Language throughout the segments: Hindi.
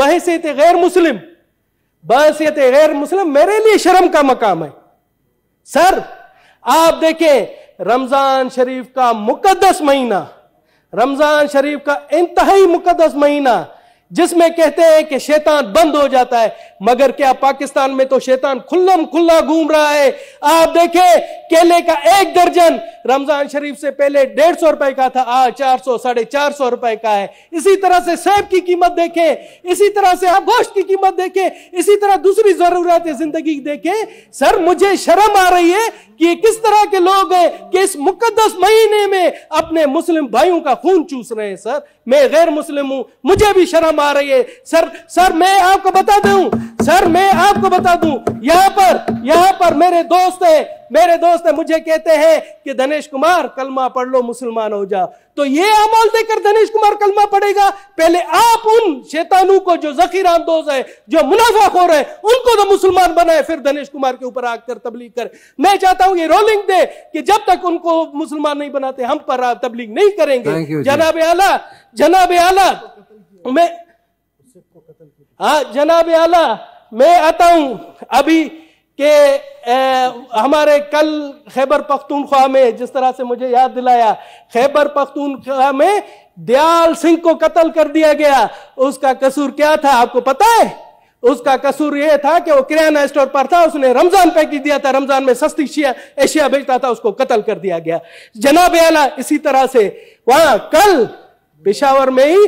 बहसीत गैर मुस्लिम बहसीत गैर मुस्लिम मेरे लिए शर्म का मकाम है सर आप देखें रमजान शरीफ का मुकदस महीना रमजान शरीफ का इंतहाई मुकदस महीना जिसमें कहते हैं कि शैतान बंद हो जाता है मगर क्या पाकिस्तान में तो शैतान खुल्लम खुल्ला घूम रहा है आप देखें केले का एक दर्जन रमजान शरीफ से पहले डेढ़ सौ रुपए का था आज चार सौ साढ़े चार सौ रुपए का है इसी तरह से सेब की कीमत देखें इसी तरह से आप गोश्त की कीमत देखें इसी तरह दूसरी जरूरत जिंदगी देखें सर मुझे शर्म आ रही है कि किस तरह के लोग हैं कि इस मुकदस महीने में अपने मुस्लिम भाइयों का खून चूस रहे हैं सर मैं गैर मुस्लिम हूं मुझे भी शर्म मार रही है सर सर मैं आपको बता दूं सर मैं आपको बता दूं यहाँ पर यहाँ पर मेरे दोस्त है मेरे दोस्त है मुझे कहते हैं कि धनेश कुमार कलमा पढ़ लो मुसलमान हो जा तो ये अमल देकर धनेश कुमार कलमा पढ़ेगा पहले आप उन शैतानों को जो जखीर आमदोज है जो मुनाफा खोर है उनको तो मुसलमान बनाए फिर धनेश कुमार के ऊपर आकर तबलीग कर मैं चाहता हूं ये रोलिंग दे कि जब तक उनको मुसलमान नहीं बनाते हम पर तबलीग नहीं करेंगे जनाब आला जनाब आला मैं हाँ जनाब आला मैं आता हूँ अभी के ए, हमारे कल खैबर पख्तूनख्वा में जिस तरह से मुझे याद दिलाया खैबर पख्तूनख्वा में दयाल सिंह को कत्ल कर दिया गया उसका कसूर क्या था आपको पता है उसका कसूर यह था कि वो किराना स्टोर पर था उसने रमजान पैकेज दिया था रमजान में सस्ती एशिया भेजता था उसको कत्ल कर दिया गया जनाब आला इसी तरह से वहां कल पिशावर में ही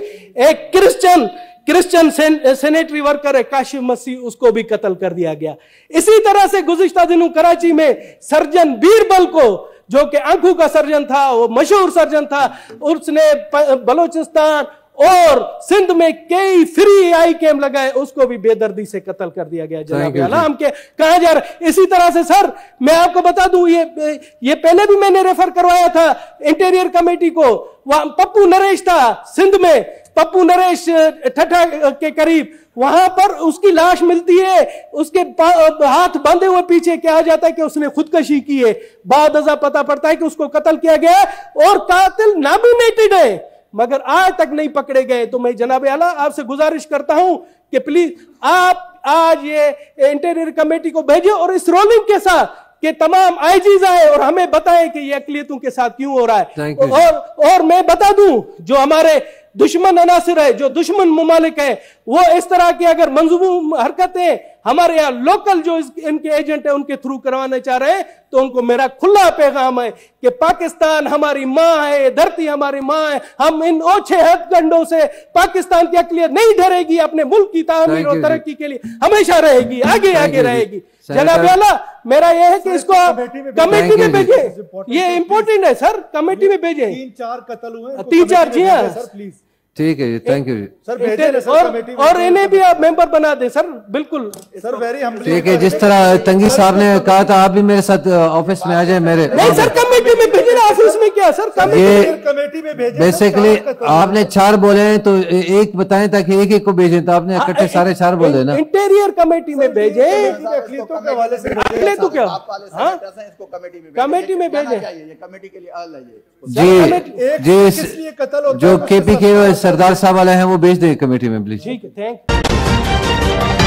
एक क्रिश्चियन क्रिश्चियन सेनेटरी वर्कर है काशिफ मसीह उसको भी कत्ल कर दिया गया इसी तरह से गुजश्ता दिनों कराची में सर्जन बीरबल को जो कि आंखों का सर्जन था वो मशहूर सर्जन था उसने बलोचिस्तान और सिंध में कई फ्री आई कैम लगाए उसको भी बेदर्दी से कत्ल कर दिया गया जनाब के कहा जा रहा इसी तरह से सर मैं आपको बता दूं ये ये पहले भी मैंने रेफर करवाया था इंटीरियर कमेटी को वहां पप्पू नरेश था सिंध में पप्पू नरेश ठठा के करीब वहां पर उसकी लाश मिलती है उसके हाथ बांधे हुए पीछे कहा जाता है कि उसने खुदकशी की है बाद पता पड़ता है कि उसको कत्ल किया गया और कातिल नॉमिनेटेड है मगर आज तक नहीं पकड़े गए तो मैं जनाब आला आपसे गुजारिश करता हूं कि प्लीज आप आज ये इंटीरियर कमेटी को भेजे और इस रोलिंग के साथ कि तमाम आईजीज आए और हमें बताएं कि ये अकलियतों के साथ क्यों हो रहा है और और मैं बता दूं जो हमारे दुश्मन अनासर है जो दुश्मन ममालिक है वो इस तरह की अगर मंजूम हरकतें हमारे यहाँ लोकल जो इनके एजेंट है उनके थ्रू करवाने चाह रहे हैं तो उनको मेरा खुला पैगाम है कि पाकिस्तान हमारी माँ है धरती हमारी माँ है हम इन ओछे हथकंडों से पाकिस्तान की अकलियत नहीं डरेगी अपने मुल्क की तामीर और तरक्की के लिए हमेशा रहेगी आगे आगे रहेगी जनाब वाला मेरा यह है कि इसको कमेटी में भेजे ये इंपोर्टेंट है सर कमेटी में भेजे तीन चार कतल हुए तीन चार जी हाँ प्लीज ठीक है थैंक यू सर और, और इन्हें भी आप मेंबर बना दें सर बिल्कुल सर वेरी हम ठीक है जिस तरह तंगी साहब ने कहा था आप भी मेरे साथ ऑफिस में आ जाए मेरे नहीं सर कमेटी में भेजे ऑफिस में क्या सर कमेटी कमेटी में भेजे बेसिकली तो- आपने चार बोले हैं तो एक बताएं ताकि एक एक को भेजे तो आपने इकट्ठे सारे चार बोले ना इंटीरियर कमेटी में भेजे तो, तो क्या हाँ? कमेटी में भेजे कमेटी के लिए जी जी जो के पी के सरदार साहब वाला है वो भेज दें कमेटी में प्लीज ठीक है थैंक